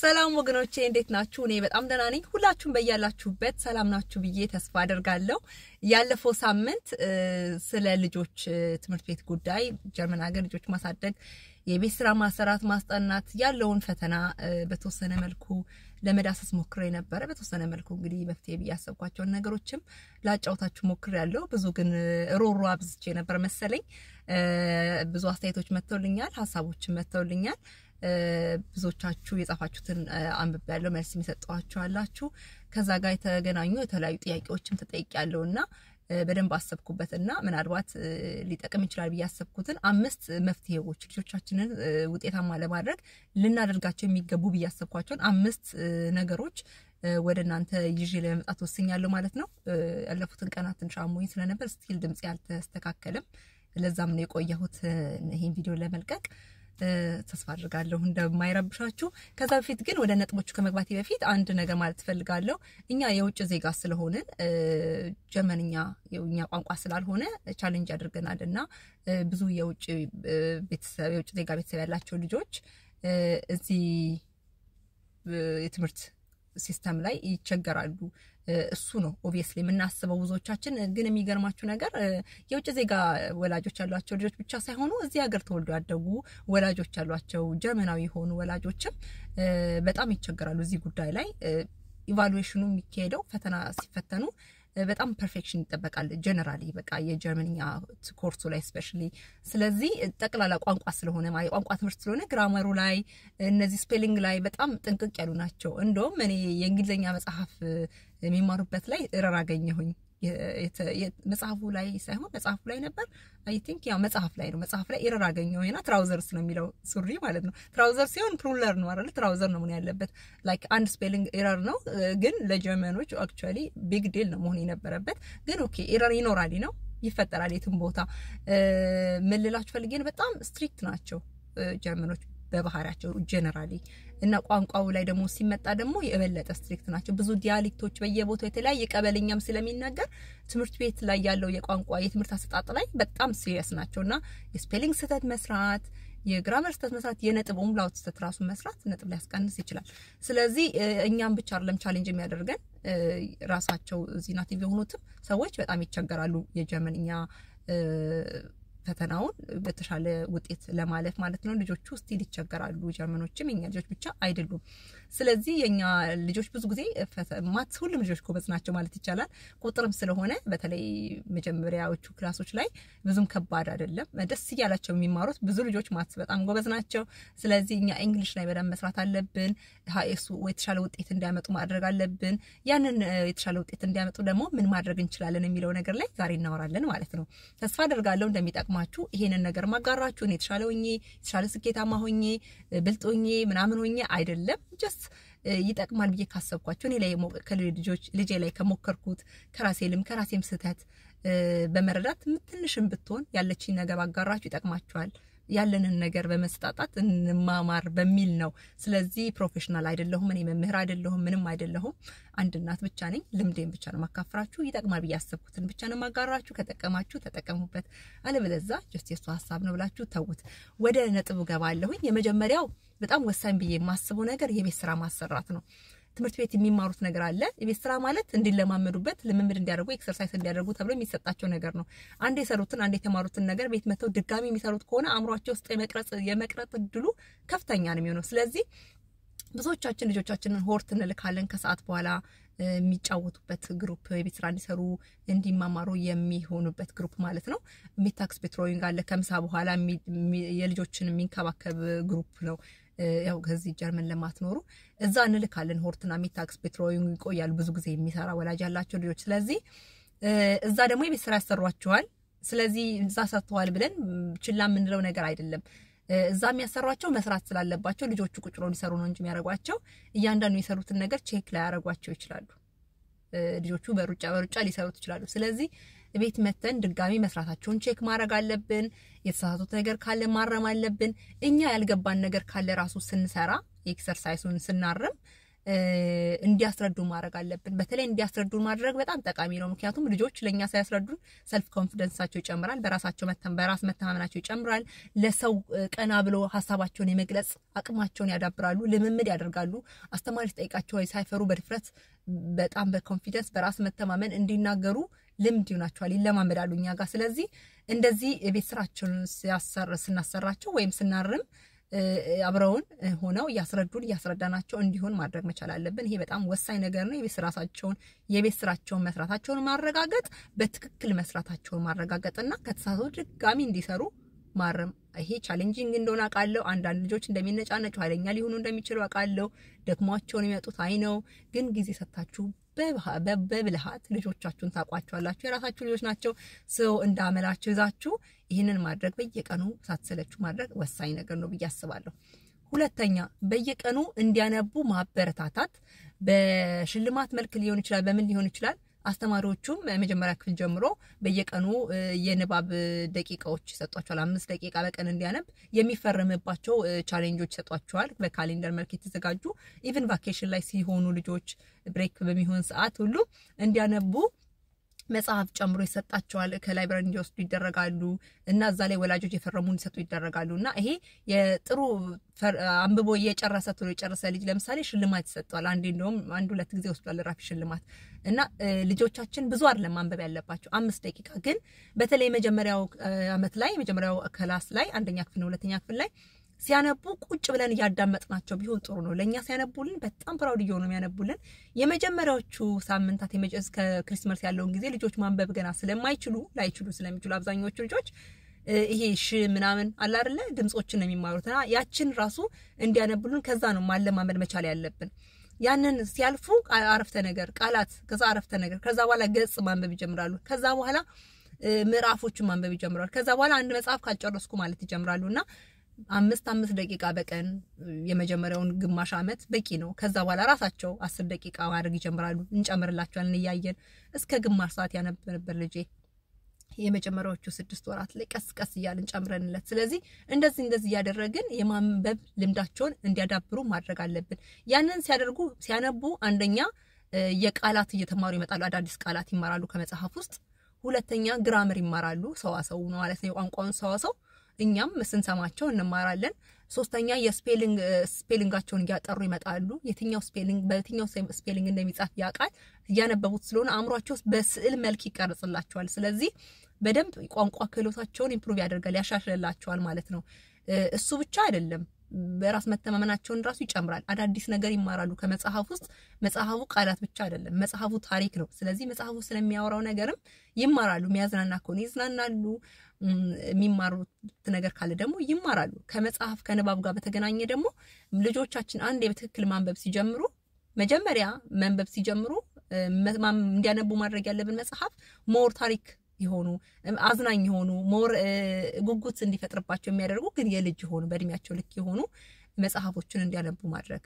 ሰላም ወገኖቼ እንዴት ናችሁ? እኔ በጣም ደህና ነኝ። ሁላችሁም በያላችሁበት ሰላም ናችሁ ብዬ ተስፋ አደርጋለሁ። ያለፈው ሳምንት ስለ ልጆች ትምህርት ቤት ጉዳይ ጀርመን ሀገር ልጆች ማሳደግ፣ የቤት ስራ ማሰራት፣ ማስጠናት ያለውን ፈተና በተወሰነ መልኩ ለመዳሰስ ሞክሬ ነበረ። በተወሰነ መልኩ እንግዲህ መፍትሄ ብዬ ያሰብኳቸውን ነገሮችም ላጫውታችሁ ሞክሬ ያለው ብዙ ግን ሮሮ አብዝቼ ነበር መሰለኝ። ብዙ አስተያየቶች መጥተውልኛል፣ ሀሳቦችም መጥተውልኛል። ብዙዎቻችሁ የጻፋችሁትን አንብብ ያለው መልስ የሚሰጠዋችሁ አላችሁ። ከዛ ጋር የተገናኙ የተለያዩ ጥያቄዎችም ተጠይቅ ያለው እና በደንብ አሰብኩበት እና ምናልባት ሊጠቅም ይችላል ብዬ ያሰብኩትን አምስት መፍትሄዎች ልጆቻችንን ውጤታማ ለማድረግ ልናደርጋቸው የሚገቡ ብዬ ያሰብኳቸውን አምስት ነገሮች ወደ እናንተ ይዤ ለመምጣት ወስኛለሁ ማለት ነው። ያለፉትን ቀናት ትንሽ አሞኝ ስለነበር ስቲል ድምፅ ያልተስተካከልም፣ ለዛም ነው የቆየሁት ይህን ቪዲዮ ለመልቀቅ ተስፋ አድርጋለሁ እንደማይረብሻችሁ። ከዛ በፊት ግን ወደ ነጥቦቹ ከመግባቴ በፊት አንድ ነገር ማለት ትፈልጋለሁ። እኛ የውጭ ዜጋ ስለሆንን ጀመንኛ የኛ ቋንቋ ስላልሆነ ቻሌንጅ አድርገናል እና ብዙ የውጭ ዜጋ ቤተሰብ ያላቸው ልጆች እዚህ የትምህርት ሲስተም ላይ ይቸገራሉ። እሱ ነው ኦብቪየስሊ የምናስበው ብዙዎቻችን። ግን የሚገርማችሁ ነገር የውጭ ዜጋ ወላጆች ያሏቸው ልጆች ብቻ ሳይሆኑ እዚህ ሀገር ተወልዶ ያደጉ ወላጆች ያሏቸው ጀርመናዊ የሆኑ ወላጆችም በጣም ይቸገራሉ እዚህ ጉዳይ ላይ። ኢቫሉዌሽኑ የሚካሄደው ፈተና ሲፈተኑ በጣም ፐርፌክሽን ይጠበቃል። ጀነራሊ በቃ የጀርመንኛ ኮርሱ ላይ ስፔሻሊ። ስለዚህ ጠቅላላ ቋንቋ ስለሆነ ቋንቋ ትምህርት ስለሆነ ግራመሩ ላይ እነዚህ ስፔሊንግ ላይ በጣም ጥንቅቅ ያሉ ናቸው። እንደውም እኔ የእንግሊዝኛ መጽሐፍ የሚማሩበት ላይ እረር አገኘሁኝ። መጽሐፉ ላይ ሳይሆን መጽሐፉ ላይ ነበር አይ ቲንክ ያው መጽሐፍ ላይ ነው። መጽሐፍ ላይ ኤረር አገኘው እና ትራውዘርስ ነው የሚለው ሱሪ ማለት ነው። ትራውዘር ሲሆን ፕሩለር ነው አይደል? ትራውዘር ነው መሆን ያለበት። ላይክ አንድ ስፔሊንግ ኤረር ነው፣ ግን ለጀርመኖች አክቹዋሊ ቢግ ዴል ነው መሆን የነበረበት። ግን ኦኬ ኤረር ይኖራል ነው ይፈጠራል፣ የትም ቦታ ምን ልላችሁ ፈልጌ ነው። በጣም ስትሪክት ናቸው ጀርመኖች በባህሪያቸው ጀነራሊ እና ቋንቋው ላይ ደግሞ ሲመጣ ደግሞ የበለጠ ስትሪክት ናቸው። ብዙ ዲያሌክቶች በየቦታው የተለያየ ቀበልኛም ስለሚናገር ትምህርት ቤት ላይ ያለው የቋንቋ የትምህርት አሰጣጥ ላይ በጣም ሲሪየስ ናቸው እና የስፔሊንግ ስህተት መስራት የግራመር ስህተት መስራት የነጥብ ኦምላውት ስህተት ራሱ መስራት ነጥብ ሊያስቀንስ ይችላል። ስለዚህ እኛም ብቻ አይደለም ቻሌንጅ የሚያደርገን ራሳቸው እዚህ ናቲቭ የሆኑትም ሰዎች በጣም ይቸገራሉ የጀርመንኛ ፈተናውን በተሻለ ውጤት ለማለፍ ማለት ነው። ልጆቹ ስቲል ይቸገራሉ። ጀርመኖችም የኛ ልጆች ብቻ አይደሉም። ስለዚህ የኛ ልጆች ብዙ ጊዜ ማት ሁሉም ልጆች ጎበዝ ናቸው ማለት ይቻላል። ቁጥርም ስለሆነ በተለይ መጀመሪያዎቹ ክላሶች ላይ ብዙም ከባድ አይደለም። ደስ እያላቸው የሚማሩት ብዙ ልጆች ማት በጣም ጎበዝ ናቸው። ስለዚህ እኛ እንግሊሽ ላይ በደንብ መስራት አለብን። እሱ የተሻለ ውጤት እንዲያመጡ ማድረግ አለብን። ያንን የተሻለ ውጤት እንዲያመጡ ደግሞ ምን ማድረግ እንችላለን የሚለው ነገር ላይ ዛሬ እናወራለን ማለት ነው። ተስፋ አደርጋለሁ እንደሚጠቅማችሁ ይሄንን ነገር ማጋራችሁን የተሻለ ሆኜ የተሻለ ስኬታማ ሆኜ ብልጥ ሆኜ ምናምን ሆኜ አይደለም ጀስት ይጠቅማል ብዬ ካሰብኳቸው እኔ ላይ ከልጆች ልጄ ላይ ከሞከርኩት ከራሴ ልም ከራሴም ስህተት በመረዳት ትንሽም ብትሆን ያለችኝ ነገር አጋራችሁ ይጠቅማቸዋል። ያለንን ነገር በመስጣጣት እንማማር በሚል ነው። ስለዚህ ፕሮፌሽናል አይደለሁም፣ እኔ መምህር አይደለሁም፣ ምንም አይደለሁም። አንድ እናት ብቻ ነኝ። ልምዴን ብቻ ነው ማካፍራችሁ። ይጠቅማል ብዬ ያሰብኩትን ብቻ ነው ማጋራችሁ። ከጠቀማችሁ ተጠቀሙበት፣ አለበለዛ ጀስት የሱ ሀሳብ ነው ብላችሁ ተዉት። ወደ ነጥቡ ገባለሁኝ። የመጀመሪያው በጣም ወሳኝ ብዬ የማስበው ነገር የቤት ስራ ማሰራት ነው። ትምህርት ቤት የሚማሩት ነገር አለ። የቤት ስራ ማለት እንዲለማመዱበት ልምምድ እንዲያደርጉ ኤክሰርሳይዝ እንዲያደርጉ ተብሎ የሚሰጣቸው ነገር ነው። አንድ የሰሩትን አንድ የተማሩትን ነገር ቤት መተው ድጋሚ የሚሰሩት ከሆነ አእምሯቸው ውስጥ የመቅረጽ የመቅረጽ እድሉ ከፍተኛ ነው የሚሆነው። ስለዚህ ብዙዎቻችን ልጆቻችንን ሆርት እንልካለን ከሰዓት በኋላ የሚጫወቱበት ግሩፕ የቤት ስራ እንዲሰሩ እንዲማማሩ የሚሆኑበት ግሩፕ ማለት ነው። ሜታክስ ቤትሮዊንግ አለ። ከምሳ በኋላ የልጆችን የሚንከባከብ ግሩፕ ነው። ያው ከዚህ ጀርመን ለማትኖሩ እዛ እንልካለን። ሆርትና ሚታክስ ፔትሮሊንግ ይቆያል ብዙ ጊዜ የሚሰራ ወላጅ ያላቸው ልጆች። ስለዚህ እዛ ደግሞ የቤት ስራ ያሰሯቸዋል። ስለዚህ እዛ ሰርተዋል ብለን ችላ የምንለው ነገር አይደለም። እዛ የሚያሰሯቸው መስራት ስላለባቸው ልጆቹ ቁጭሮ ብለው ሊሰሩ ነው እንጂ የሚያደርጓቸው እያንዳንዱ የሰሩትን ነገር ቼክ ላያደርጓቸው ይችላሉ። ልጆቹ በሩጫ በሩጫ ሊሰሩት ይችላሉ። ስለዚህ ቤት መተን ድጋሚ መስራታቸውን ቼክ ማድረግ አለብን። የተሳሳቱት ነገር ካለ ማረም አለብን። እኛ ያልገባን ነገር ካለ ራሱ ስንሰራ ኤክሰርሳይሱን ስናርም እንዲያስረዱ ማድረግ አለብን። በተለይ እንዲያስረዱ ማድረግ በጣም ጠቃሚ ነው። ምክንያቱም ልጆች ለእኛ ሳያስረዱን ሰልፍ ኮንፊደንሳቸው ይጨምራል፣ በራሳቸው በራስ መተማመናቸው ይጨምራል። ለሰው ቀና ብሎ ሀሳባቸውን የመግለጽ አቅማቸውን ያዳብራሉ፣ ልምምድ ያደርጋሉ። አስተማሪ ሲጠይቃቸው ሳይፈሩ በድፍረት በጣም በኮንፊደንስ በራስ መተማመን እንዲናገሩ ልምድ ይሆናቸዋል፣ ይለማመዳሉ እኛ ጋር። ስለዚህ እንደዚህ የቤት ስራቸውን ስናሰራቸው ወይም ስናርም አብረውን ሆነው እያስረዱን እያስረዳናቸው እንዲሆን ማድረግ መቻል አለብን። ይሄ በጣም ወሳኝ ነገር ነው። የቤት ስራሳቸውን የቤት ስራቸውን መስራታቸውን ማረጋገጥ፣ በትክክል መስራታቸውን ማረጋገጥና ከተሳሳቱ ድጋሚ እንዲሰሩ ማረም። ይሄ ቻሌንጂንግ እንደሆነ አውቃለሁ። አንዳንድ ልጆች እንደሚነጫነጩ ኃይለኛ ሊሆኑ እንደሚችሉ አውቃለሁ። ደክሟቸውን የሚመጡት አይ ነው። ግን ጊዜ ሰጥታችሁ በብልሃት ልጆቻችሁን ታውቋቸዋላችሁ፣ የራሳችሁ ልጆች ናቸው። ሰው እንዳመላቸው ይዛችሁ ይህንን ማድረግ በየቀኑ ሳትሰለችሁ ማድረግ ወሳኝ ነገር ነው ብዬ አስባለሁ። ሁለተኛ በየቀኑ እንዲያነቡ ማበረታታት፣ በሽልማት መልክ ሊሆን ይችላል፣ በምን ሊሆን ይችላል አስተማሪዎቹም መጀመሪያ ክፍል ጀምሮ በየቀኑ የንባብ ደቂቃዎች ይሰጧቸዋል። አምስት ደቂቃ በቀን እንዲያነብ የሚፈረምባቸው ቻሌንጆች ይሰጧቸዋል፣ በካሌንደር መልክ የተዘጋጁ ኢቨን ቫኬሽን ላይ ሲሆኑ ልጆች ብሬክ በሚሆን ሰዓት ሁሉ እንዲያነቡ መጽሐፍ ጨምሮ ይሰጣቸዋል። ከላይብራሪ እንዲወስዱ ይደረጋሉ እና እዛ ላይ ወላጆች የፈረሙ እንዲሰጡ ይደረጋሉ እና ይሄ የጥሩ አንብቦ እየጨረሰ ቶሎ የጨረሰ ልጅ ለምሳሌ ሽልማት ይሰጠዋል። አንዴ እንደውም አንድ ሁለት ጊዜ ወስዷል ራፊ ሽልማት እና ልጆቻችን ብዙ አይደለም ማንበብ ያለባቸው አምስት ደቂቃ ግን በተለይ መጀመሪያው አመት ላይ መጀመሪያው ክላስ ላይ አንደኛ ክፍል ነው ሁለተኛ ክፍል ላይ ሲያነቡ ቁጭ ብለን እያዳመጥናቸው ቢሆን ጥሩ ነው። ለእኛ ሲያነቡልን በጣም ፕራውድ እየሆኑ የሚያነቡልን የመጀመሪያዎቹ ሳምንታት እስከ ክሪስመስ ያለውን ጊዜ ልጆች ማንበብ ገና ስለማይችሉ ላይችሉ ስለሚችሉ አብዛኞቹ ልጆች ይሄ ሽ ምናምን አለ አይደለ ድምጾችን ነው የሚማሩትና ያችን ራሱ እንዲያነቡልን ከዛ ነው ማለማመድ መቻል ያለብን። ያንን ሲያልፉ አረፍተ ነገር፣ ቃላት፣ ከዛ አረፍተ ነገር፣ ከዛ በኋላ ገጽ ማንበብ ይጀምራሉ። ከዛ በኋላ ምዕራፎቹን ማንበብ ይጀምራሉ። ከዛ በኋላ አንድ መጽሐፍ ካልጨረስኩ ማለት ይጀምራሉ እና አምስት አምስት ደቂቃ በቀን የመጀመሪያውን ግማሽ ዓመት በቂ ነው። ከዛ በኋላ ራሳቸው አስር ደቂቃ ማድረግ ይጀምራሉ። እንጨምርላቸዋለን እያየን እስከ ግማሽ ሰዓት ያነብ ነበር ልጄ የመጀመሪያዎቹ ስድስት ወራት ላይ ቀስ ቀስ እያልን ጨምረንለት። ስለዚህ እንደዚህ እንደዚህ እያደረግን የማንበብ ልምዳቸውን እንዲያዳብሩ ማድረግ አለብን። ያንን ሲያደርጉ ሲያነቡ አንደኛ የቃላት እየተማሩ ይመጣሉ። አዳዲስ ቃላት ይማራሉ ከመጽሐፍ ውስጥ። ሁለተኛ ግራምር ይማራሉ። ሰዋሰው ማለት ነው የቋንቋውን ሰዋሰው እኛም ስንሰማቸው እንማራለን። ሶስተኛ የስፔሊንግ ስፔሊንጋቸውን እያጠሩ ይመጣሉ። የትኛው ስፔሊንግ በየትኛው ስፔሊንግ እንደሚጻፍ ያውቃል። እያነበቡት ስለሆነ አእምሯቸው በስዕል መልክ ይቀርጽላቸዋል። ስለዚህ በደንብ ቋንቋ ክህሎታቸውን ኢምፕሩቭ ያደርጋል፣ ያሻሽልላቸዋል ማለት ነው። እሱ ብቻ አይደለም፣ በራስ መተማመናቸውን ራሱ ይጨምራል። አዳዲስ ነገር ይማራሉ ከመጽሐፍ ውስጥ። መጽሐፉ ቃላት ብቻ አይደለም፣ መጽሐፉ ታሪክ ነው። ስለዚህ መጽሐፉ ስለሚያወራው ነገርም ይማራሉ። የሚያዝናና ከሆነ ይዝናናሉ። የሚማሩት ነገር ካለ ደግሞ ይማራሉ። ከመጽሐፍ ከንባብ ጋር በተገናኘ ደግሞ ልጆቻችን አንድ በትክክል ማንበብ ሲጀምሩ መጀመሪያ መንበብ ሲጀምሩ እንዲያነቡ ማድረግ ያለብን መጽሐፍ ሞር ታሪክ የሆኑ አዝናኝ የሆኑ ሞር ጉጉት እንዲፈጥርባቸው የሚያደርጉ ግን የልጅ የሆኑ በእድሜያቸው ልክ የሆኑ መጽሐፎችን እንዲያነቡ ማድረግ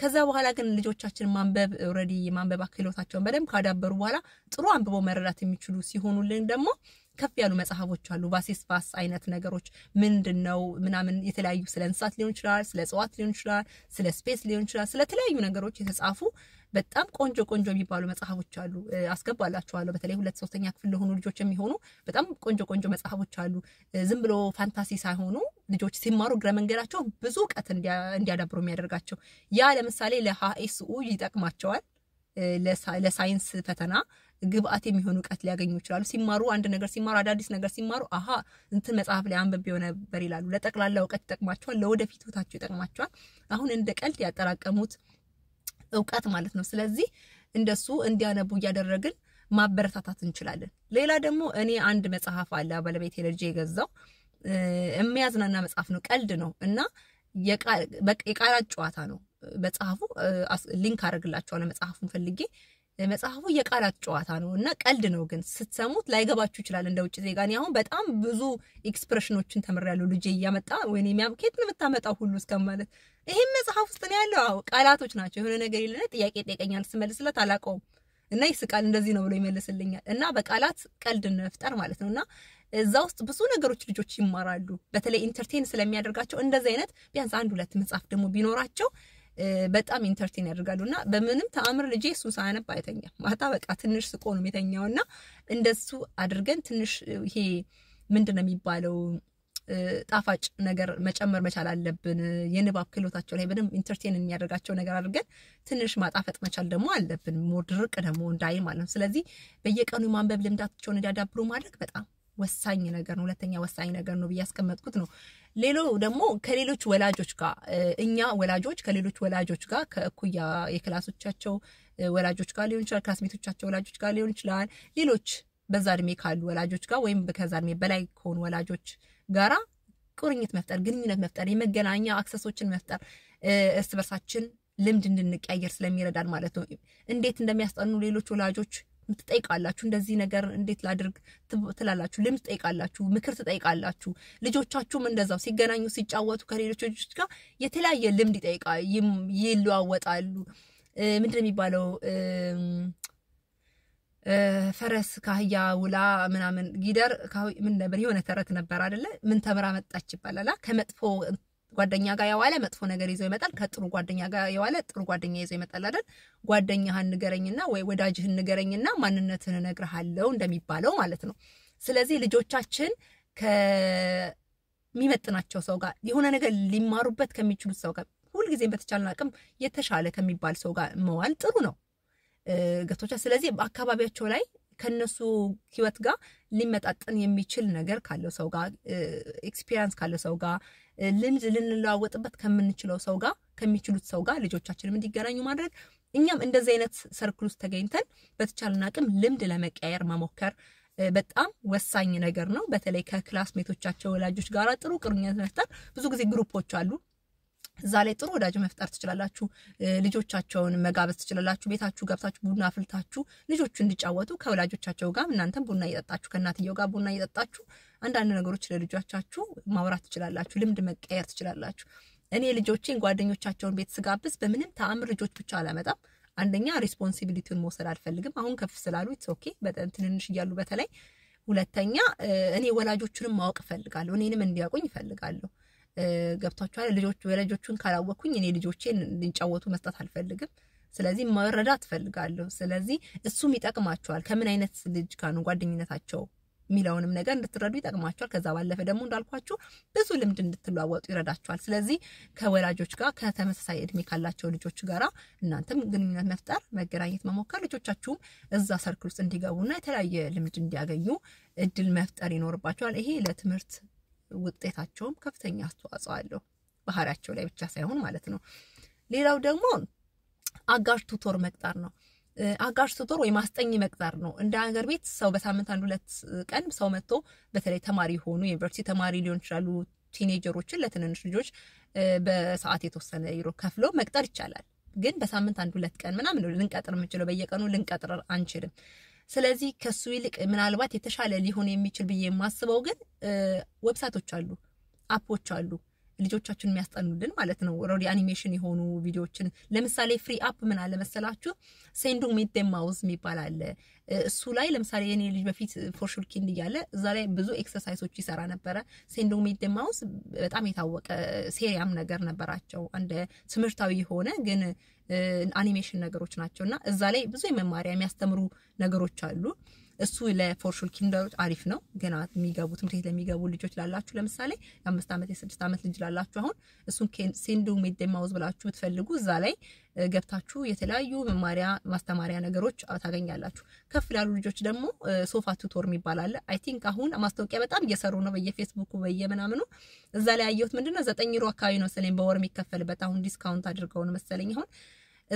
ከዛ በኋላ ግን ልጆቻችን ማንበብ ኦልሬዲ ማንበብ ክህሎታቸውን በደንብ ካዳበሩ በኋላ ጥሩ አንብቦ መረዳት የሚችሉ ሲሆኑልን ደግሞ ከፍ ያሉ መጽሐፎች አሉ። ባሴስፋስ አይነት ነገሮች ምንድን ነው ምናምን የተለያዩ ስለ እንስሳት ሊሆን ይችላል፣ ስለ እጽዋት ሊሆን ይችላል፣ ስለ ስፔስ ሊሆን ይችላል፣ ስለተለያዩ ነገሮች የተጻፉ በጣም ቆንጆ ቆንጆ የሚባሉ መጽሐፎች አሉ። አስገባላችኋለሁ። በተለይ ሁለት ሶስተኛ ክፍል ለሆኑ ልጆች የሚሆኑ በጣም ቆንጆ ቆንጆ መጽሐፎች አሉ። ዝም ብሎ ፋንታሲ ሳይሆኑ ልጆች ሲማሩ እግረ መንገዳቸው ብዙ እውቀት እንዲያዳብሩ የሚያደርጋቸው ያ ለምሳሌ ለሀኤስኡ ይጠቅማቸዋል ለሳይንስ ፈተና ግብአት የሚሆን እውቀት ሊያገኙ ይችላሉ። ሲማሩ አንድ ነገር ሲማሩ አዳዲስ ነገር ሲማሩ አሀ እንትን መጽሐፍ ላይ አንብቤው ነበር ይላሉ። ለጠቅላላ እውቀት ይጠቅማቸዋል። ለወደፊት ህይወታቸው ይጠቅማቸዋል። አሁን እንደ ቀልድ ያጠራቀሙት እውቀት ማለት ነው። ስለዚህ እንደሱ እንዲያነቡ እያደረግን ማበረታታት እንችላለን። ሌላ ደግሞ እኔ አንድ መጽሐፍ አለ ባለቤቴ ለልጄ የገዛው የሚያዝናና መጽሐፍ ነው። ቀልድ ነው እና የቃላት ጨዋታ ነው መጽሐፉ። ሊንክ አደርግላቸዋለሁ መጽሐፉን ፈልጌ መጽሐፉ የቃላት ጨዋታ ነው እና ቀልድ ነው፣ ግን ስትሰሙት ላይገባችሁ ይችላል። እንደ ውጭ ዜጋ አሁን በጣም ብዙ ኤክስፕሬሽኖችን ተምሬያለሁ። ልጄ እያመጣ ወይኔ የሚያብኬት የምታመጣው ሁሉ እስከማለት ይህም መጽሐፍ ውስጥ ነው ያለው። አዎ ቃላቶች ናቸው። የሆነ ነገር የለ ጥያቄ ጠይቀኛል፣ ስመልስለት አላውቀውም እና ይስቃል። እንደዚህ ነው ብሎ ይመልስልኛል። እና በቃላት ቀልድ መፍጠር ማለት ነው እና እዛ ውስጥ ብዙ ነገሮች ልጆች ይማራሉ። በተለይ ኢንተርቴን ስለሚያደርጋቸው እንደዚህ አይነት ቢያንስ አንድ ሁለት መጽሐፍ ደግሞ ቢኖራቸው በጣም ኢንተርቴን ያደርጋሉ እና በምንም ተአምር ልጄ እሱ ሳያነብ አይተኛም። ማታ በቃ ትንሽ ስቆ ነው የተኛው እና እንደሱ አድርገን ትንሽ ይሄ ምንድን ነው የሚባለው ጣፋጭ ነገር መጨመር መቻል አለብን። የንባብ ክህሎታቸው ላይ በደንብ ኢንተርቴን የሚያደርጋቸው ነገር አድርገን ትንሽ ማጣፈጥ መቻል ደግሞ አለብን። ሞር ድርቅ ደግሞ እንዳይ ማለት ነው። ስለዚህ በየቀኑ የማንበብ ልምዳቸውን እንዲያዳብሩ ማድረግ በጣም ወሳኝ ነገር ነው። ሁለተኛ ወሳኝ ነገር ነው ብዬ ያስቀመጥኩት ነው። ሌሎ ደግሞ ከሌሎች ወላጆች ጋር እኛ ወላጆች ከሌሎች ወላጆች ጋር ከእኩያ የክላሶቻቸው ወላጆች ጋር ሊሆን ይችላል፣ ክላስሜቶቻቸው ወላጆች ጋር ሊሆን ይችላል። ሌሎች በዛ እድሜ ካሉ ወላጆች ጋር ወይም ከዛ እድሜ በላይ ከሆኑ ወላጆች ጋራ ቁርኝት መፍጠር፣ ግንኙነት መፍጠር፣ የመገናኛ አክሰሶችን መፍጠር እርስ በርሳችን ልምድ እንድንቀያየር ስለሚረዳን ማለት ነው። እንዴት እንደሚያስጠኑ ሌሎች ወላጆች ትጠይቃላችሁ። እንደዚህ ነገር እንዴት ላድርግ ትላላችሁ። ልምድ ትጠይቃላችሁ፣ ምክር ትጠይቃላችሁ። ልጆቻችሁም እንደዛው ሲገናኙ ሲጫወቱ ከሌሎች ልጆች ጋር የተለያየ ልምድ ይጠይቃ ይለዋወጣሉ። ምንድን የሚባለው ፈረስ ካህያ ውላ ምናምን ጊደር ምን ነበር የሆነ ተረት ነበር አደለ? ምን ተምራ መጣች ይባላል ከመጥፎ ጓደኛ ጋር የዋለ መጥፎ ነገር ይዞ ይመጣል። ከጥሩ ጓደኛ ጋር የዋለ ጥሩ ጓደኛ ይዞ ይመጣል አይደል? ጓደኛህን ንገረኝና ወይ ወዳጅህን ንገረኝና ማንነትህን እነግርሃለሁ እንደሚባለው ማለት ነው። ስለዚህ ልጆቻችን ከሚመጥናቸው ሰው ጋር የሆነ ነገር ሊማሩበት ከሚችሉት ሰው ጋር ሁልጊዜም በተቻለን አቅም የተሻለ ከሚባል ሰው ጋር መዋል ጥሩ ነው። ገቶቻ ስለዚህ በአካባቢያቸው ላይ ከነሱ ህይወት ጋር ሊመጣጠን የሚችል ነገር ካለው ሰው ጋር ኤክስፒሪንስ ካለው ሰው ጋር ልምድ ልንለዋወጥበት ከምንችለው ሰው ጋር ከሚችሉት ሰው ጋር ልጆቻችንም እንዲገናኙ ማድረግ እኛም እንደዚህ አይነት ሰርክል ውስጥ ተገኝተን በተቻለን አቅም ልምድ ለመቀየር መሞከር በጣም ወሳኝ ነገር ነው። በተለይ ከክላስ ሜቶቻቸው ወላጆች ጋር ጥሩ ቅርኝነት መፍጠር ብዙ ጊዜ ግሩፖች አሉ። እዛ ላይ ጥሩ ወዳጅ መፍጠር ትችላላችሁ። ልጆቻቸውን መጋበዝ ትችላላችሁ። ቤታችሁ ገብታችሁ ቡና አፍልታችሁ ልጆቹ እንዲጫወቱ ከወላጆቻቸው ጋር እናንተም ቡና እየጠጣችሁ ከእናትየው ጋር ቡና እየጠጣችሁ አንዳንድ ነገሮች ለልጆቻችሁ ማውራት ትችላላችሁ። ልምድ መቀየር ትችላላችሁ። እኔ ልጆቼን ጓደኞቻቸውን ቤት ስጋብዝ በምንም ተአምር ልጆች ብቻ አላመጣም። አንደኛ ሪስፖንሲቢሊቲውን መውሰድ አልፈልግም። አሁን ከፍ ስላሉ ኢትስ ኦኬ፣ በጣም ትንንሽ እያሉ በተለይ። ሁለተኛ እኔ ወላጆቹንም ማወቅ እፈልጋለሁ። እኔንም እንዲያውቁኝ እፈልጋለሁ። ገብቷችኋል? ልጆች ወላጆቹን ካላወቅኩኝ እኔ ልጆቼን እንዲጫወቱ መስጠት አልፈልግም። ስለዚህ መረዳት እፈልጋለሁ። ስለዚህ እሱም ይጠቅማቸዋል። ከምን አይነት ልጅ ጋር ነው ጓደኝነታቸው የሚለውንም ነገር እንድትረዱ ይጠቅማቸዋል። ከዛ ባለፈ ደግሞ እንዳልኳችሁ ብዙ ልምድ እንድትለዋወጡ ይረዳቸዋል። ስለዚህ ከወላጆች ጋር ከተመሳሳይ እድሜ ካላቸው ልጆች ጋራ እናንተም ግንኙነት መፍጠር፣ መገናኘት መሞከር ልጆቻችሁም እዛ ሰርክል ውስጥ እንዲገቡና የተለያየ ልምድ እንዲያገኙ እድል መፍጠር ይኖርባቸዋል። ይሄ ለትምህርት ውጤታቸውም ከፍተኛ አስተዋጽኦ አለው፣ ባህሪያቸው ላይ ብቻ ሳይሆን ማለት ነው። ሌላው ደግሞ አጋዥ ቱቶር መቅጠር ነው። አጋዥ ቱቶር ወይም አስጠኝ መቅጠር ነው። እንደ ሀገር ቤት ሰው በሳምንት አንድ ሁለት ቀን ሰው መጥቶ በተለይ ተማሪ የሆኑ ዩኒቨርሲቲ ተማሪ ሊሆን ይችላሉ ቲኔጀሮችን ለትንንሽ ልጆች በሰዓት የተወሰነ ዩሮ ከፍሎ መቅጠር ይቻላል። ግን በሳምንት አንድ ሁለት ቀን ምናምን ልንቀጥር የምችለው በየቀኑ ልንቀጥር አንችልም። ስለዚህ ከሱ ይልቅ ምናልባት የተሻለ ሊሆን የሚችል ብዬ የማስበው ግን ዌብሳይቶች አሉ፣ አፖች አሉ ልጆቻችን የሚያስጠኑልን ማለት ነው። ኦልሬዲ አኒሜሽን የሆኑ ቪዲዮዎችን ለምሳሌ ፍሪ አፕ ምን አለ መሰላችሁ ሴንዱ ሚት ማውዝ የሚባል አለ። እሱ ላይ ለምሳሌ የኔ ልጅ በፊት ፎርሹል ኪንድ እያለ እዛ ላይ ብዙ ኤክሰርሳይሶች ይሰራ ነበረ። ሴንዱ ሚት ማውዝ በጣም የታወቀ ሴሪያም ነገር ነበራቸው። እንደ ትምህርታዊ የሆነ ግን አኒሜሽን ነገሮች ናቸው እና እዛ ላይ ብዙ የመማሪያ የሚያስተምሩ ነገሮች አሉ። እሱ ለፎርሹል ኪንደሮች አሪፍ ነው። ገና የሚገቡ ትምህርት ቤት ለሚገቡ ልጆች ላላችሁ ለምሳሌ የአምስት ዓመት የስድስት ዓመት ልጅ ላላችሁ አሁን እሱን ሴንዱ ሜድ ማውዝ ብላችሁ ብትፈልጉ እዛ ላይ ገብታችሁ የተለያዩ መማሪያ ማስተማሪያ ነገሮች ታገኛላችሁ። ከፍ ላሉ ልጆች ደግሞ ሶፋ ቱቶር የሚባል አለ። አይ ቲንክ አሁን ማስታወቂያ በጣም እየሰሩ ነው፣ በየፌስቡኩ በየምናምኑ። እዛ ላይ ያየሁት ምንድነው ዘጠኝ ዩሮ አካባቢ ነው መሰለኝ በወር የሚከፈልበት አሁን ዲስካውንት አድርገውን መሰለኝ አሁን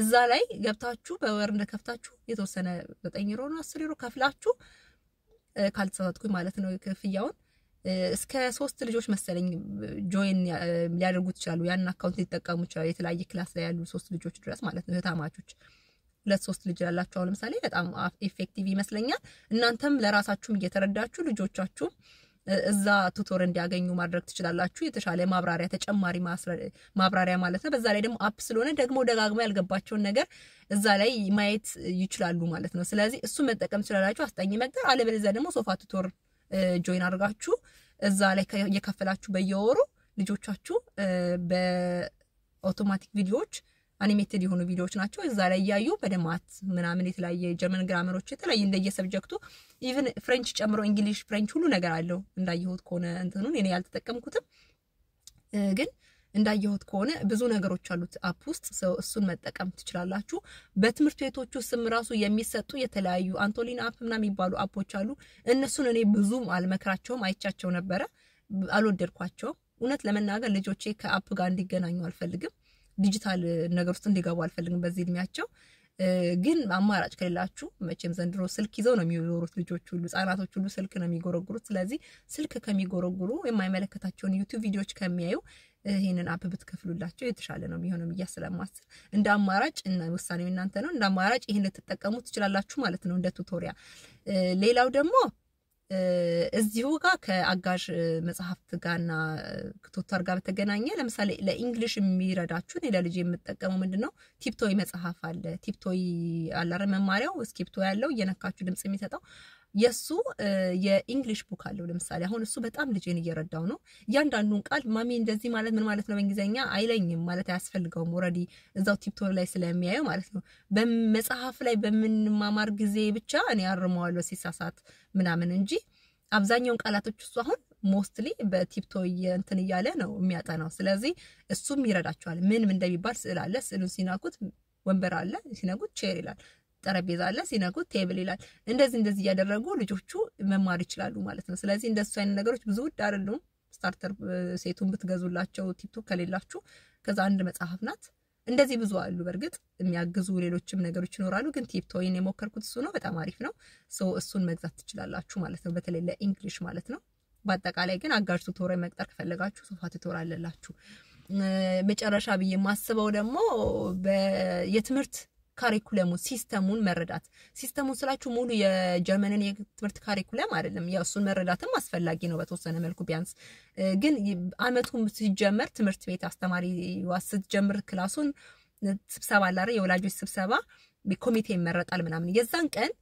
እዛ ላይ ገብታችሁ በወር እንደከፍታችሁ የተወሰነ ዘጠኝ ሮ ነው አስር ሮ ከፍላችሁ ካልተሳሳትኩኝ ማለት ነው ክፍያውን እስከ ሶስት ልጆች መሰለኝ ጆይን ሊያደርጉ ይችላሉ። ያንን አካውንት ሊጠቀሙ ይችላሉ። የተለያየ ክላስ ላይ ያሉ ሶስት ልጆች ድረስ ማለት ነው እህታማቾች ሁለት ሶስት ልጅ ያላችሁ አሁን ለምሳሌ በጣም ኤፌክቲቭ ይመስለኛል። እናንተም ለራሳችሁም እየተረዳችሁ ልጆቻችሁም እዛ ቱቶር እንዲያገኙ ማድረግ ትችላላችሁ። የተሻለ ማብራሪያ ተጨማሪ ማብራሪያ ማለት ነው። በዛ ላይ ደግሞ አፕ ስለሆነ ደግሞ ደጋግሞ ያልገባቸውን ነገር እዛ ላይ ማየት ይችላሉ ማለት ነው። ስለዚህ እሱ መጠቀም ትችላላችሁ። አስጠኝ መቅጠር፣ አለበለዚያ ደግሞ ሶፋ ቱቶር ጆይን አድርጋችሁ እዛ ላይ የከፈላችሁ በየወሩ ልጆቻችሁ በኦቶማቲክ ቪዲዮዎች አኒሜትድ የሆኑ ቪዲዮዎች ናቸው። እዛ ላይ እያዩ በደማት ምናምን የተለያየ ጀርመን ግራመሮች የተለያየ እንደየ ሰብጀክቱ ኢቨን ፍሬንች ጨምሮ እንግሊሽ፣ ፍሬንች ሁሉ ነገር አለው እንዳየሁት ከሆነ እንትኑን እኔ ያልተጠቀምኩትም ግን እንዳየሁት ከሆነ ብዙ ነገሮች አሉት አፕ ውስጥ ሰው እሱን መጠቀም ትችላላችሁ። በትምህርት ቤቶቹ ስም ራሱ የሚሰጡ የተለያዩ አንቶሊን አፕ ምና የሚባሉ አፖች አሉ። እነሱን እኔ ብዙም አልመክራቸውም። አይቻቸው ነበረ፣ አልወደድኳቸውም። እውነት ለመናገር ልጆቼ ከአፕ ጋር እንዲገናኙ አልፈልግም። ዲጂታል ነገር ውስጥ እንዲገቡ አልፈልግም በዚህ እድሜያቸው። ግን አማራጭ ከሌላችሁ መቼም ዘንድሮ ስልክ ይዘው ነው የሚኖሩት ልጆች ሁሉ ህጻናቶች ሁሉ ስልክ ነው የሚጎረጉሩት። ስለዚህ ስልክ ከሚጎረጉሩ የማይመለከታቸውን ዩቱብ ቪዲዮዎች ከሚያዩ ይህንን አፕ ብትከፍሉላቸው የተሻለ ነው የሚሆነው ብዬ ስለማስብ እንደ አማራጭ ውሳኔው እናንተ ነው። እንደ አማራጭ ይህን ልትጠቀሙ ትችላላችሁ ማለት ነው እንደ ቱቶሪያ ሌላው ደግሞ እዚሁ ጋር ከአጋዥ መጽሐፍት ጋርና ቶተር ጋር በተገናኘ ለምሳሌ ለኢንግሊሽ የሚረዳችሁን ለልጅ የምጠቀመው ምንድን ነው? ቲፕቶይ መጽሐፍ አለ። ቲፕቶይ አላረ መማሪያው እስክሪብቶ ያለው እየነካችሁ ድምጽ የሚሰጠው የእሱ የኢንግሊሽ ቡክ አለው። ለምሳሌ አሁን እሱ በጣም ልጄን እየረዳው ነው። እያንዳንዱን ቃል ማሚ እንደዚህ ማለት ምን ማለት ነው በእንግሊዝኛ አይለኝም ማለት አያስፈልገውም። ኦልሬዲ እዛው ቲፕቶፕ ላይ ስለሚያየው ማለት ነው። በመጽሐፍ ላይ በምንማማር ጊዜ ብቻ እኔ አርመዋለሁ ሲሳሳት ምናምን እንጂ አብዛኛውን ቃላቶች እሱ አሁን ሞስትሊ በቲፕቶ እንትን እያለ ነው የሚያጠናው። ስለዚህ እሱም ይረዳቸዋል። ምን እንደሚባል ስዕል አለ። ስዕሉን ሲናኩት ወንበር አለ፣ ሲነኩት ቼር ይላል። ጠረጴዛ አለ፣ ሲነኩ ቴብል ይላል። እንደዚህ እንደዚህ እያደረጉ ልጆቹ መማር ይችላሉ ማለት ነው። ስለዚህ እንደሱ አይነት ነገሮች ብዙ ውድ አይደሉም። ስታርተር ሴቱን ብትገዙላቸው ቲክቶክ ከሌላችሁ ከዛ አንድ መጽሐፍ ናት። እንደዚህ ብዙ አሉ። በእርግጥ የሚያግዙ ሌሎችም ነገሮች ይኖራሉ፣ ግን ቲፕቶይን የሞከርኩት እሱ ነው። በጣም አሪፍ ነው። እሱን መግዛት ትችላላችሁ ማለት ነው። በተለይ ለኢንግሊሽ ማለት ነው። በአጠቃላይ ግን አጋዥ ቱቶሪያል መቅጠር ከፈለጋችሁ ሶፋ ቱቶሪያል አለላችሁ። መጨረሻ ብዬ የማስበው ደግሞ የትምህርት ካሪኩለሙ ሲስተሙን መረዳት ሲስተሙን ስላችሁ ሙሉ የጀርመንን የትምህርት ካሪኩለም አይደለም። ያው እሱን መረዳትም አስፈላጊ ነው በተወሰነ መልኩ ቢያንስ። ግን አመቱ ሲጀመር ትምህርት ቤት አስተማሪዋ ስትጀምር ክላሱን ስብሰባ አላረ የወላጆች ስብሰባ ኮሚቴ ይመረጣል ምናምን የዛን ቀን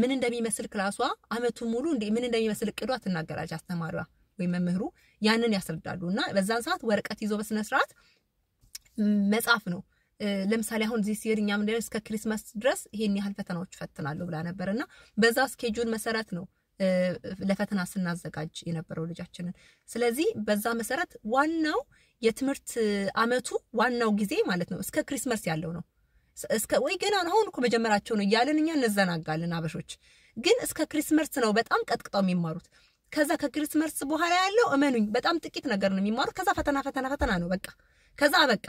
ምን እንደሚመስል ክላሷ አመቱን ሙሉ ምን እንደሚመስል እቅዷ ትናገራች አስተማሪዋ ወይም መምህሩ ያንን ያስረዳሉ እና በዛን ሰዓት ወረቀት ይዞ በስነስርዓት መጻፍ ነው። ለምሳሌ አሁን እዚህ ሲሄድ እኛ ምንድን እስከ ክሪስማስ ድረስ ይሄን ያህል ፈተናዎች ፈትናለሁ ብላ ነበር እና በዛ ስኬጁል መሰረት ነው ለፈተና ስናዘጋጅ የነበረው ልጃችንን። ስለዚህ በዛ መሰረት ዋናው የትምህርት አመቱ ዋናው ጊዜ ማለት ነው እስከ ክሪስማስ ያለው ነው። እስከ ወይ ገና አሁን እኮ መጀመራቸው ነው እያለን እኛ እንዘናጋለን። አበሾች ግን እስከ ክሪስማስ ነው በጣም ቀጥቅጠው የሚማሩት። ከዛ ከክሪስማስ በኋላ ያለው እመኑኝ በጣም ጥቂት ነገር ነው የሚማሩት። ከዛ ፈተና ፈተና ፈተና ነው በቃ ከዛ በቃ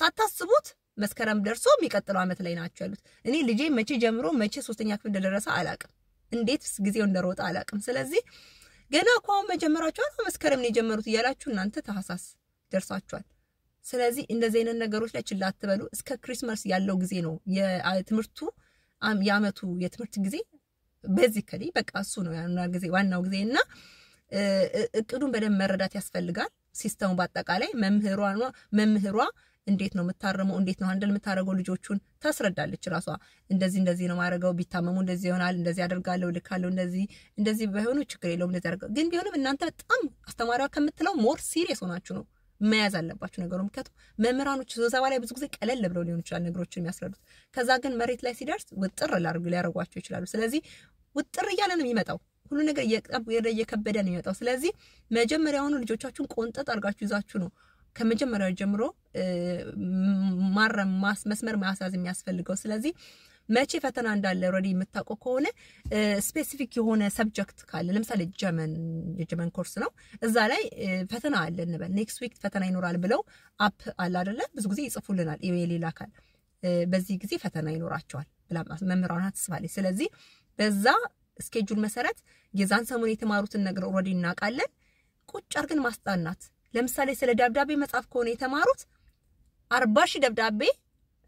ሳታስቡት መስከረም ደርሶ የሚቀጥለው ዓመት ላይ ናቸው ያሉት። እኔ ልጄ መቼ ጀምሮ መቼ ሶስተኛ ክፍል እንደደረሰ አላቅም፣ እንዴት ጊዜው እንደሮጠ አላቅም። ስለዚህ ገና እኮ አሁን መጀመራችኋል፣ መስከረም ነው የጀመሩት እያላችሁ እናንተ ታህሳስ ደርሳችኋል። ስለዚህ እንደዚህ አይነት ነገሮች ላይ ችላ አትበሉ። እስከ ክሪስማስ ያለው ጊዜ ነው የትምህርቱ የአመቱ የትምህርት ጊዜ በዚህ በቃ እሱ ነው ጊዜ ዋናው ጊዜ እና እቅዱን በደንብ መረዳት ያስፈልጋል። ሲስተሙ በአጠቃላይ መምህሯ መምህሯ እንዴት ነው የምታረመው? እንዴት ነው አንደል የምታደረገው? ልጆቹን ታስረዳለች ራሷ። እንደዚህ እንደዚህ ነው ማድረገው፣ ቢታመሙ እንደዚህ ይሆናል፣ እንደዚህ አደርጋለሁ፣ ልካለሁ፣ እንደዚህ እንደዚህ በሆኑ ችግር የለውም እንደዚህ አደርጋለሁ። ግን ቢሆንም እናንተ በጣም አስተማሪዋ ከምትለው ሞር ሲሪየስ ሆናችሁ ነው መያዝ አለባችሁ ነገሩ። ምክንያቱም መምህራኖች ስብሰባ ላይ ብዙ ጊዜ ቀለል ብለው ሊሆን ይችላል ነገሮችን የሚያስረዱት። ከዛ ግን መሬት ላይ ሲደርስ ውጥር ሊያደርጓቸው ይችላሉ። ስለዚህ ውጥር እያለ ነው የሚመጣው ሁሉ ነገር እየከበደ ነው የሚመጣው። ስለዚህ መጀመሪያውኑ ልጆቻችሁን ቆንጠጥ አድርጋችሁ ይዛችሁ ነው ከመጀመሪያው ጀምሮ ማረም መስመር ማስያዝ የሚያስፈልገው። ስለዚህ መቼ ፈተና እንዳለ ኦልሬዲ የምታውቀው ከሆነ ስፔሲፊክ የሆነ ሰብጀክት ካለ ለምሳሌ ጀመን የጀመን ኮርስ ነው፣ እዛ ላይ ፈተና አለ እንበል ኔክስት ዊክ ፈተና ይኖራል ብለው አፕ አለ አደለ፣ ብዙ ጊዜ ይጽፉልናል፣ ኢሜይል ይላካል፣ በዚህ ጊዜ ፈተና ይኖራቸዋል ብላ መምህራኗ ስለዚህ በዛ ስኬጁል መሰረት የዛን ሰሞን የተማሩትን ነገር ኦልሬዲ እናውቃለን። ቁጭ አርግን ማስጠናት ለምሳሌ ስለ ደብዳቤ መጻፍ ከሆነ የተማሩት አርባ ሺህ ደብዳቤ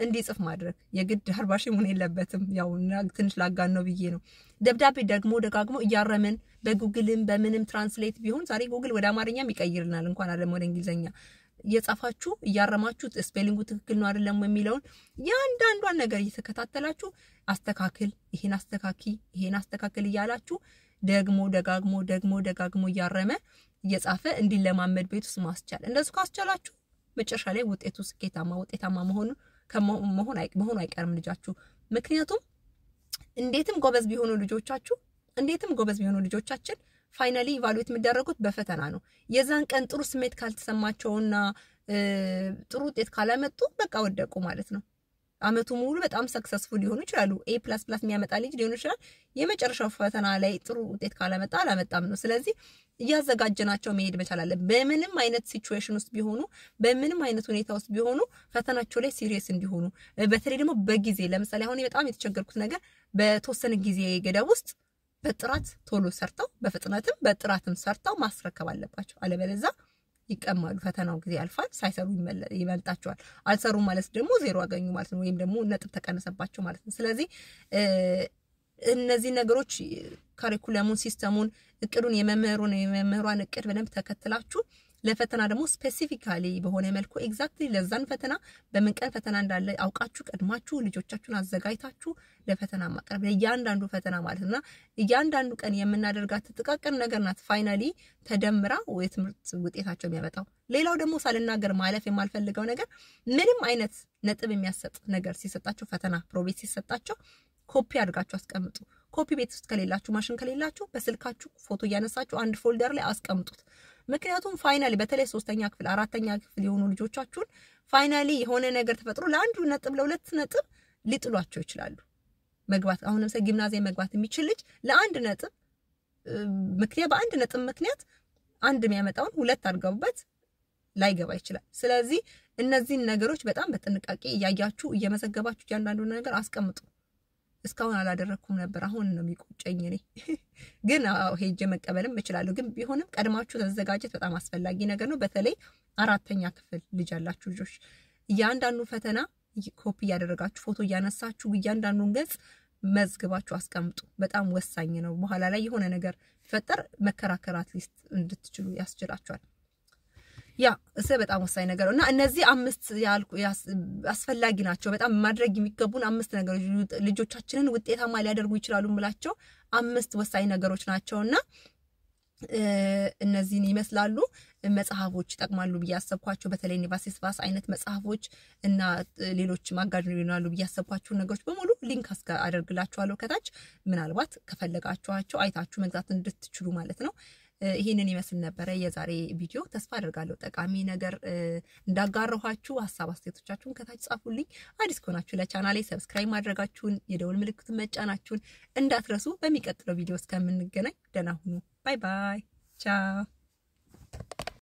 እንዲጽፍ ማድረግ የግድ አርባ ሺህ መሆን የለበትም። ያው ትንሽ ላጋን ነው ብዬ ነው። ደብዳቤ ደግሞ ደጋግሞ እያረምን በጉግልም በምንም ትራንስሌት ቢሆን ዛሬ ጉግል ወደ አማርኛም ይቀይርናል፣ እንኳን አለም ወደ እንግሊዝኛ እየጻፋችሁ እያረማችሁ ስፔሊንጉ ትክክል ነው አይደለም የሚለውን የአንዳንዷን ነገር እየተከታተላችሁ አስተካክል፣ ይሄን አስተካኪ፣ ይሄን አስተካክል እያላችሁ ደግሞ ደጋግሞ ደግሞ ደጋግሞ እያረመ እየጻፈ እንዲለማመድ ቤት ውስጥ ማስቻል። እንደሱ ካስቻላችሁ መጨረሻ ላይ ውጤቱ ስኬታማ ውጤታማ መሆኑ መሆኑ አይቀርም ልጃችሁ። ምክንያቱም እንዴትም ጎበዝ ቢሆኑ ልጆቻችሁ እንዴትም ጎበዝ ቢሆኑ ልጆቻችን ፋይናሊ ኢቫሉዌት የሚደረጉት በፈተና ነው። የዛን ቀን ጥሩ ስሜት ካልተሰማቸውና ጥሩ ውጤት ካላመጡ በቃ ወደቁ ማለት ነው። አመቱ ሙሉ በጣም ሰክሰስፉል ሊሆኑ ይችላሉ። ኤ ፕላስ ፕላስ የሚያመጣ ልጅ ሊሆኑ ይችላል። የመጨረሻው ፈተና ላይ ጥሩ ውጤት ካለመጣ አላመጣም ነው። ስለዚህ እያዘጋጀናቸው መሄድ መቻል አለን። በምንም አይነት ሲቹዌሽን ውስጥ ቢሆኑ፣ በምንም አይነት ሁኔታ ውስጥ ቢሆኑ ፈተናቸው ላይ ሲሪየስ እንዲሆኑ፣ በተለይ ደግሞ በጊዜ ለምሳሌ አሁን በጣም የተቸገርኩት ነገር በተወሰነ ጊዜ ገደብ ውስጥ በጥራት ቶሎ ሰርተው በፍጥነትም በጥራትም ሰርተው ማስረከብ አለባቸው አለበለዚያ ይቀማሉ። ፈተናው ጊዜ ያልፋል። ሳይሰሩ ይበልጣቸዋል። አልሰሩ ማለት ደግሞ ዜሮ አገኙ ማለት ነው፣ ወይም ደግሞ ነጥብ ተቀነሰባቸው ማለት ነው። ስለዚህ እነዚህ ነገሮች ካሪኩለሙን፣ ሲስተሙን፣ እቅዱን የመምህሩን የመምህሯን እቅድ በደንብ ተከትላችሁ ለፈተና ደግሞ ስፔሲፊካሊ በሆነ መልኩ ኤግዛክትሊ ለዛን ፈተና በምን ቀን ፈተና እንዳለ አውቃችሁ ቀድማችሁ ልጆቻችሁን አዘጋጅታችሁ ለፈተና ማቅረብ ለእያንዳንዱ ፈተና ማለት እና እያንዳንዱ ቀን የምናደርጋት ጥቃቅን ነገር ናት ፋይናሊ ተደምራ የትምህርት ውጤታቸው የሚያመጣው። ሌላው ደግሞ ሳልናገር ማለፍ የማልፈልገው ነገር ምንም አይነት ነጥብ የሚያሰጥ ነገር ሲሰጣቸው ፈተና ፕሮቤት ሲሰጣቸው ኮፒ አድርጋችሁ አስቀምጡ። ኮፒ ቤት ውስጥ ከሌላችሁ ማሽን ከሌላችሁ በስልካችሁ ፎቶ እያነሳችሁ አንድ ፎልደር ላይ አስቀምጡት። ምክንያቱም ፋይናሊ በተለይ ሶስተኛ ክፍል አራተኛ ክፍል የሆኑ ልጆቻችሁን ፋይናሊ የሆነ ነገር ተፈጥሮ ለአንዱ ነጥብ ለሁለት ነጥብ ሊጥሏቸው ይችላሉ። መግባት አሁን ለምሳሌ ጊምናዚየም መግባት የሚችል ልጅ ለአንድ ነጥብ ምክንያት በአንድ ነጥብ ምክንያት አንድ የሚያመጣውን ሁለት አድርገውበት ላይገባ ይችላል። ስለዚህ እነዚህን ነገሮች በጣም በጥንቃቄ እያያችሁ እየመዘገባችሁ እያንዳንዱ ነገር አስቀምጡ። እስካሁን አላደረግኩም ነበር። አሁን ነው የሚቆጨኝ። እኔ ግን ሄጄ መቀበልም እችላለሁ። ግን ቢሆንም ቀድማችሁ ተዘጋጀት በጣም አስፈላጊ ነገር ነው። በተለይ አራተኛ ክፍል ልጅ አላችሁ ልጆች እያንዳንዱ ፈተና ኮፒ እያደረጋችሁ ፎቶ እያነሳችሁ እያንዳንዱን ገጽ መዝግባችሁ አስቀምጡ። በጣም ወሳኝ ነው። በኋላ ላይ የሆነ ነገር ፈጠር መከራከር አትሊስት እንድትችሉ ያስችላችኋል። ያ እሰ በጣም ወሳኝ ነገር ነው እና እነዚህ አምስት ያልኩ አስፈላጊ ናቸው። በጣም ማድረግ የሚገቡን አምስት ነገሮች ልጆቻችንን ውጤታማ ሊያደርጉ ይችላሉ ምላቸው አምስት ወሳኝ ነገሮች ናቸው እና እነዚህን ይመስላሉ። መጽሐፎች ይጠቅማሉ ብዬ ያሰብኳቸው በተለይ ኒቫሴስፋስ አይነት መጽሐፎች እና ሌሎች ማጋድ ይሆናሉ ብዬ ያሰብኳቸው ነገሮች በሙሉ ሊንክ አደርግላችኋለሁ ከታች ምናልባት ከፈለጋችኋቸው አይታችሁ መግዛት እንድትችሉ ማለት ነው። ይህንን ይመስል ነበረ የዛሬ ቪዲዮ። ተስፋ አድርጋለሁ ጠቃሚ ነገር እንዳጋረኋችሁ። ሀሳብ አስተያየቶቻችሁን ከታች ጻፉልኝ። አዲስ ከሆናችሁ ለቻናሌ ሰብስክራይብ ማድረጋችሁን የደውል ምልክቱን መጫናችሁን እንዳትረሱ። በሚቀጥለው ቪዲዮ እስከምንገናኝ ደህና ሁኑ። ባይ ባይ። ቻው